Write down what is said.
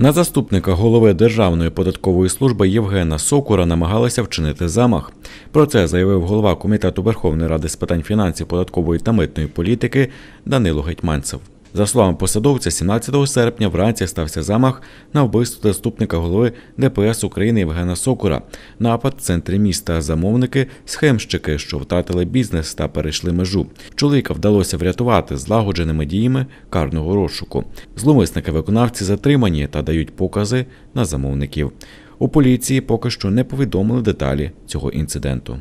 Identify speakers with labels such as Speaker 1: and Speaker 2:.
Speaker 1: На заступника голови Державної податкової служби Євгена Сокура намагалися вчинити замах. Про це заявив голова комітету Верховної ради з питань фінансів, податкової та митної політики Данило Гетьманцев. За словами посадовця, 17 серпня вранці стався замах на вбивство заступника голови ДПС України Євгена Сокура. Напад в центрі міста замовники, схемщики, що втратили бізнес та перейшли межу. Чоловіка вдалося врятувати злагодженими діями карного розшуку. Зловисники виконавці затримані та дають покази на замовників. У поліції поки що не повідомили деталі цього інциденту.